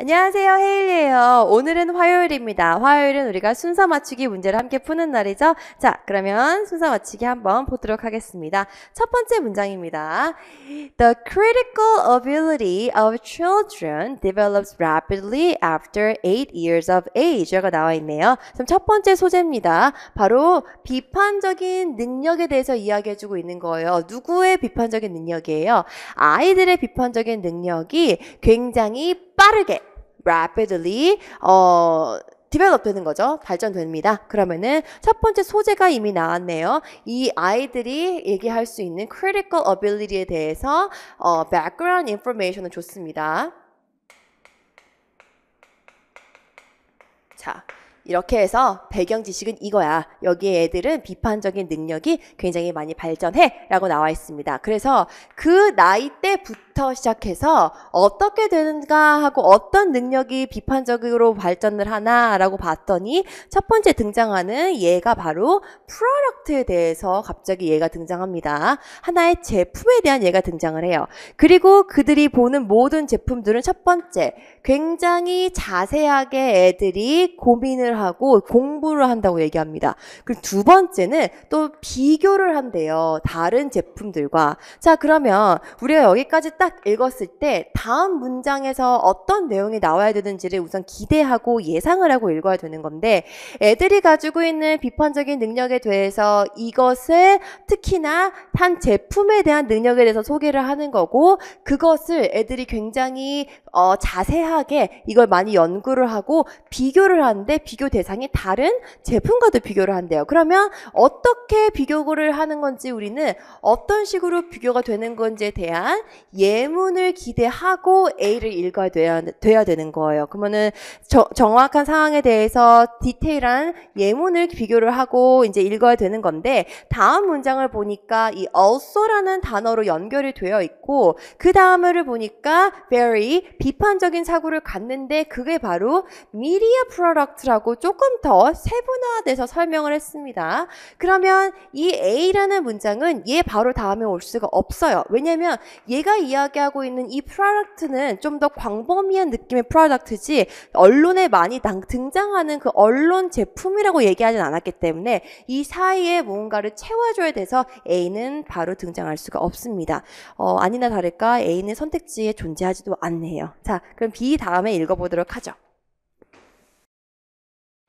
안녕하세요. 헤일리에요. 오늘은 화요일입니다. 화요일은 우리가 순서 맞추기 문제를 함께 푸는 날이죠. 자, 그러면 순서 맞추기 한번 보도록 하겠습니다. 첫 번째 문장입니다. The critical ability of children develops rapidly after 8 years of age가 나와 있네요. 그럼 첫 번째 소재입니다. 바로 비판적인 능력에 대해서 이야기해 주고 있는 거예요. 누구의 비판적인 능력이에요? 아이들의 비판적인 능력이 굉장히 빠르게 rapidly 어 디벨롭 되는 거죠. 발전됩니다. 그러면은 첫 번째 소재가 이미 나왔네요. 이 아이들이 얘기할 수 있는 critical ability에 대해서 어, background information을 줬습니다. 자, 이렇게 해서 배경 지식은 이거야. 여기에 애들은 비판적인 능력이 굉장히 많이 발전해 라고 나와 있습니다. 그래서 그 나이 때부터 부터 시작해서 어떻게 되는가 하고 어떤 능력이 비판적으로 발전을 하나라고 봤더니 첫 번째 등장하는 얘가 바로 프로덕트에 대해서 갑자기 얘가 등장합니다. 하나의 제품에 대한 얘가 등장을 해요. 그리고 그들이 보는 모든 제품들은 첫 번째 굉장히 자세하게 애들이 고민을 하고 공부를 한다고 얘기합니다. 그리고 두 번째는 또 비교를 한대요. 다른 제품들과. 자, 그러면 우리가 여기까지 딱딱 읽었을 때 다음 문장에서 어떤 내용이 나와야 되는지를 우선 기대하고 예상을 하고 읽어야 되는 건데 애들이 가지고 있는 비판적인 능력에 대해서 이것을 특히나 한 제품에 대한 능력에 대해서 소개를 하는 거고 그것을 애들이 굉장히 어, 자세하게 이걸 많이 연구를 하고 비교를 하는데 비교 대상이 다른 제품과도 비교를 한대요. 그러면 어떻게 비교를 하는 건지 우리는 어떤 식으로 비교가 되는 건지에 대한 예 예문을 기대하고 A를 읽어야 돼야, 돼야 되는 거예요. 그러면은 저, 정확한 상황에 대해서 디테일한 예문을 비교를 하고 이제 읽어야 되는 건데 다음 문장을 보니까 이 also라는 단어로 연결이 되어 있고 그 다음을 보니까 very 비판적인 사고를 갖는데 그게 바로 media product라고 조금 더 세분화돼서 설명을 했습니다. 그러면 이 A라는 문장은 얘 바로 다음에 올 수가 없어요. 왜냐면 얘가 이야 이야기하고 있는 이 프로덕트는 좀 더 광범위한 느낌의 프로덕트지 언론에 많이 등장하는 그 언론 제품이라고 얘기하진 않았기 때문에 이 사이에 뭔가를 채워줘야 돼서 A는 바로 등장할 수가 없습니다. 어, 아니나 다를까 A는 선택지에 존재하지도 않네요. 자, 그럼 B 다음에 읽어보도록 하죠.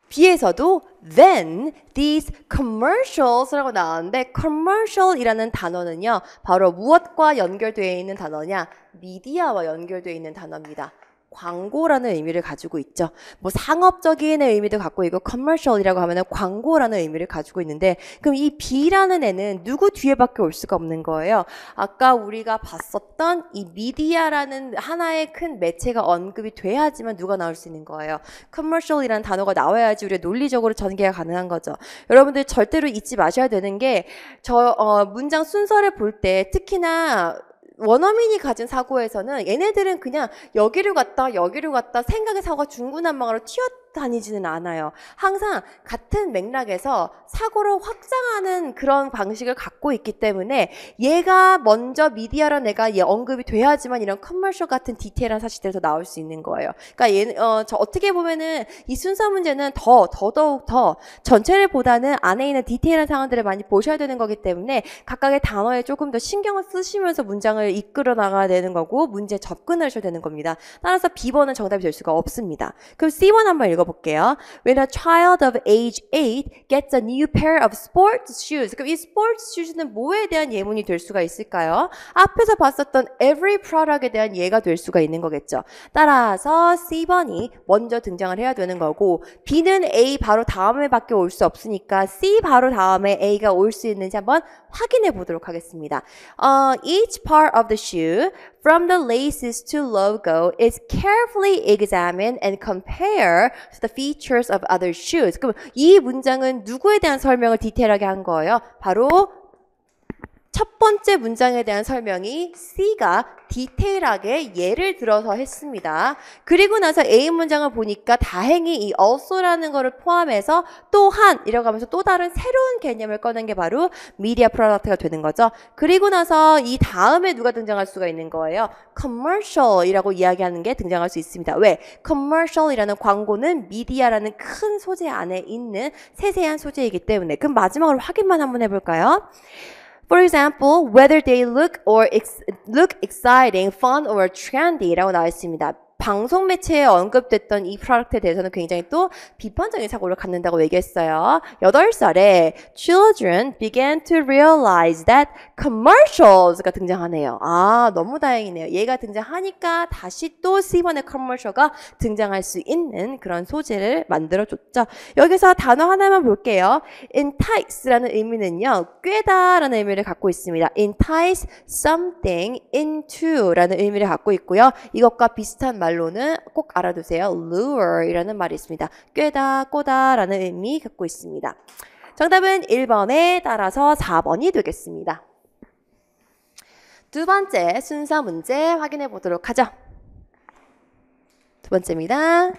B에서도 then these commercials라고 나왔는데 commercial이라는 단어는요 바로 무엇과 연결되어 있는 단어냐 미디어와 연결되어 있는 단어입니다. 광고라는 의미를 가지고 있죠. 뭐 상업적인 의미도 갖고 있고 commercial이라고 하면 광고라는 의미를 가지고 있는데 그럼 이 B라는 애는 누구 뒤에밖에 올 수가 없는 거예요. 아까 우리가 봤었던 이 미디어라는 하나의 큰 매체가 언급이 돼야지만 누가 나올 수 있는 거예요. commercial이라는 단어가 나와야지 우리가 논리적으로 전개가 가능한 거죠. 여러분들 절대로 잊지 마셔야 되는 게 저 어 문장 순서를 볼 때 특히나 원어민이 가진 사고에서는 얘네들은 그냥 여기를 갔다 여기를 갔다 생각의 사고가 중구난방으로 튀었다 다니지는 않아요. 항상 같은 맥락에서 사고를 확장하는 그런 방식을 갖고 있기 때문에 얘가 먼저 미디어란 내가얘 언급이 돼야지만 이런 커머셜 같은 디테일한 사실들에서 나올 수 있는 거예요. 그러니까 얘, 는 어, 저 어떻게 보면은 이 순서 문제는 더 더더욱 더 전체를 보다는 안에 있는 디테일한 상황들을 많이 보셔야 되는 거기 때문에 각각의 단어에 조금 더 신경을 쓰시면서 문장을 이끌어 나가야 되는 거고 문제 접근하셔야 되는 겁니다. 따라서 B번은 정답이 될 수가 없습니다. 그럼 C번 한번 읽어 읽어볼게요. When a child of age 8 gets a new pair of sports shoes. 그럼 이 sports shoes는 뭐에 대한 예문이 될 수가 있을까요? 앞에서 봤었던 every product에 대한 예가 될 수가 있는 거겠죠. 따라서 C번이 먼저 등장을 해야 되는 거고 B는 A 바로 다음에 밖에 올 수 없으니까 C 바로 다음에 A가 올 수 있는지 한번 확인해 보도록 하겠습니다. Uh, each part of the shoe from the laces to logo is carefully examined and compared the features of other shoes. 그럼 이 문장은 누구에 대한 설명을 디테일하게 한 거예요? 바로 첫 번째 문장에 대한 설명이 C가 디테일하게 예를 들어서 했습니다. 그리고 나서 A 문장을 보니까 다행히 이 also라는 거를 포함해서 또한 이러가면서 또 다른 새로운 개념을 꺼낸 게 바로 미디어 프로덕트가 되는 거죠. 그리고 나서 이 다음에 누가 등장할 수가 있는 거예요. commercial이라고 이야기하는 게 등장할 수 있습니다. 왜? commercial이라는 광고는 미디어라는 큰 소재 안에 있는 세세한 소재이기 때문에 그럼 마지막으로 확인만 한번 해볼까요? For example, whether they look or ex look exciting, fun, or trendy 라고 나와 있습니다. 방송 매체에 언급됐던 이 프로덕트에 대해서는 굉장히 또 비판적인 사고를 갖는다고 얘기했어요. 8살에 children began to realize that commercials가 등장하네요. 아, 너무 다행이네요. 얘가 등장하니까 다시 또 c 번의 commercial가 등장할 수 있는 그런 소재를 만들어줬죠. 여기서 단어 하나만 볼게요. entice라는 의미는요, 꾀다라는 의미를 갖고 있습니다. entice something into라는 의미를 갖고 있고요. 이것과 비슷한 말 말로는 꼭 알아두세요. lure이라는 말이 있습니다. 꿰다, 꼬다라는 의미 갖고 있습니다. 정답은 1번에 따라서 4번이 되겠습니다. 두 번째 순서 문제 확인해 보도록 하죠. 두 번째입니다.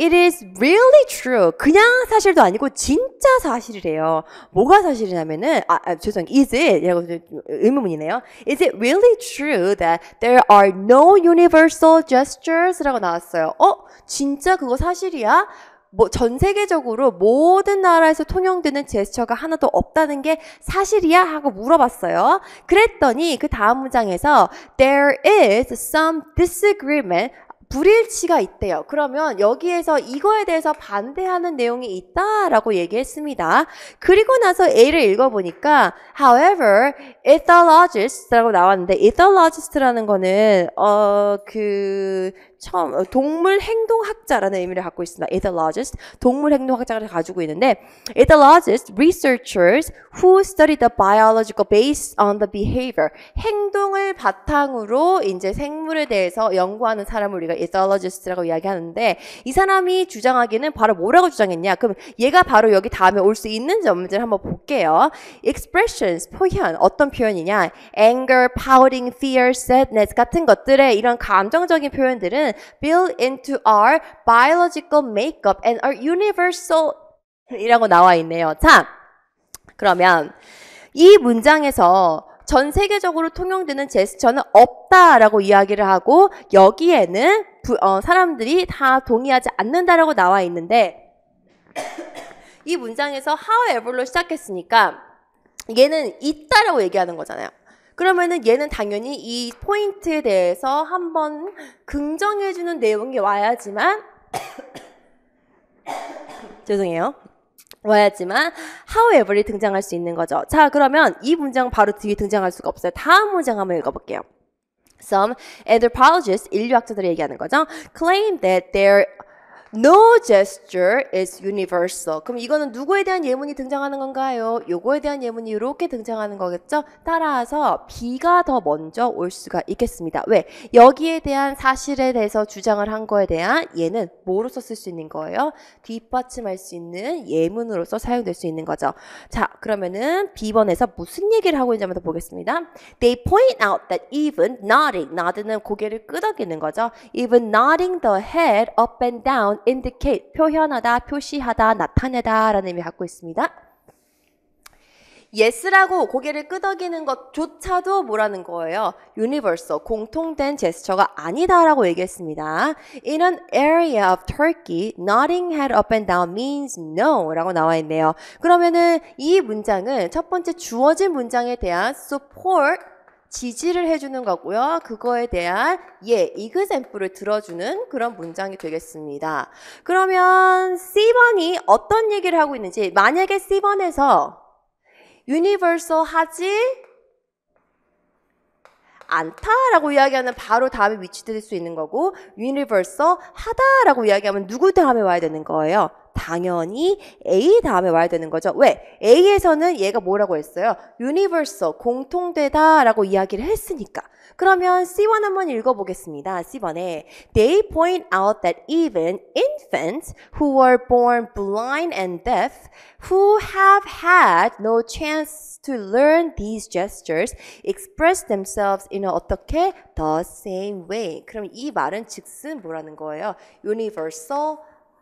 It is really true. 그냥 사실도 아니고 진짜 사실이래요. 뭐가 사실이냐면은 아, 아 죄송 is it이라고 의문문이네요. Is it really true that there are no universal gestures라고 나왔어요. 어? 진짜 그거 사실이야? 뭐 전 세계적으로 모든 나라에서 통용되는 제스처가 하나도 없다는 게 사실이야 하고 물어봤어요. 그랬더니 그 다음 문장에서 there is some disagreement 불일치가 있대요. 그러면 여기에서 이거에 대해서 반대하는 내용이 있다라고 얘기했습니다. 그리고 나서 A를 읽어보니까 however, ethologist라고 s 나왔는데 ethologist라는 거는 어그 처음 어, 동물 행동학자라는 의미를 갖고 있습니다. ethologist 동물 행동학자를 가지고 있는데 ethologist researchers who study the biological based on the behavior 행동을 바탕으로 이제 생물에 대해서 연구하는 사람을 우리가 ethologist라고 이야기하는데 이 사람이 주장하기는 바로 뭐라고 주장했냐? 그럼 얘가 바로 여기 다음에 올 수 있는 점들 한번 볼게요. expressions 표현 어떤 표현이냐? anger, pouting, fear, sadness 같은 것들의 이런 감정적인 표현들은 것은 built into our biological makeup and our universal 이라고 나와 있네요. 자, 그러면 이 문장에서 전 세계적으로 통용되는 제스처는 없다라고 이야기를 하고 여기에는 부, 어, 사람들이 다 동의하지 않는다라고 나와 있는데 이 문장에서 however로 시작했으니까 얘는 있다라고 얘기하는 거잖아요. 그러면은 얘는 당연히 이 포인트에 대해서 한번 긍정해주는 내용이 와야지만 죄송해요. 와야지만 however이 등장할 수 있는 거죠. 자 그러면 이 문장 바로 뒤에 등장할 수가 없어요. 다음 문장 한번 읽어볼게요. Some anthropologists 인류학자들이 얘기하는 거죠. Claim that their No gesture is universal. 그럼 이거는 누구에 대한 예문이 등장하는 건가요? 요거에 대한 예문이 이렇게 등장하는 거겠죠? 따라서 B가 더 먼저 올 수가 있겠습니다. 왜? 여기에 대한 사실에 대해서 주장을 한 거에 대한 예는 뭐로서 쓸수 있는 거예요? 뒷받침할 수 있는 예문으로써 사용될 수 있는 거죠. 자, 그러면은 B번에서 무슨 얘기를 하고 있는지 한번 보겠습니다. They point out that even nodding, n o d d i n g 은 고개를 끄덕이는 거죠. Even nodding the head up and down indicate, 표현하다, 표시하다, 나타내다 라는 의미 갖고 있습니다. yes라고 고개를 끄덕이는 것조차도 뭐라는 거예요? universal, 공통된 제스처가 아니다라고 얘기했습니다. In an area of Turkey, nodding head up and down means no라고 나와 있네요. 그러면은 이 문장은 첫 번째 주어진 문장에 대한 support, 지지를 해주는 거고요. 그거에 대한 예, 이그샘플을 들어주는 그런 문장이 되겠습니다. 그러면 C번이 어떤 얘기를 하고 있는지 만약에 C번에서 유니버설 하지 않다라고 이야기하면 바로 다음에 위치될 수 있는 거고 유니버설 하다라고 이야기하면 누구 다음에 와야 되는 거예요? 당연히 A 다음에 와야 되는 거죠. 왜? A에서는 얘가 뭐라고 했어요? universal, 공통되다 라고 이야기를 했으니까. 그러면 C1 한번 읽어보겠습니다. C번에 They point out that even infants who were born blind and deaf who have had no chance to learn these gestures express themselves in a 어떻게? the same way. 그럼 이 말은 즉슨 뭐라는 거예요? universal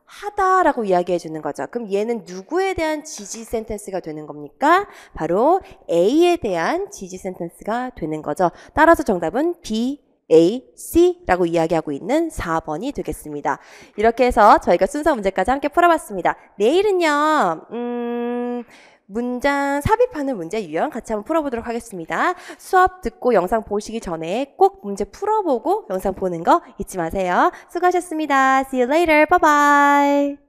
하다라고 이야기해 주는 거죠. 그럼 얘는 누구에 대한 지지 센텐스가 되는 겁니까? 바로 A에 대한 지지 센텐스가 되는 거죠. 따라서 정답은 B, A, C라고 이야기하고 있는 4번이 되겠습니다. 이렇게 해서 저희가 순서 문제까지 함께 풀어봤습니다. 내일은요, 음, 문장 삽입하는 문제 유형 같이 한번 풀어보도록 하겠습니다. 수업 듣고 영상 보시기 전에 꼭 문제 풀어보고 영상 보는 거 잊지 마세요. 수고하셨습니다. See you later. Bye bye.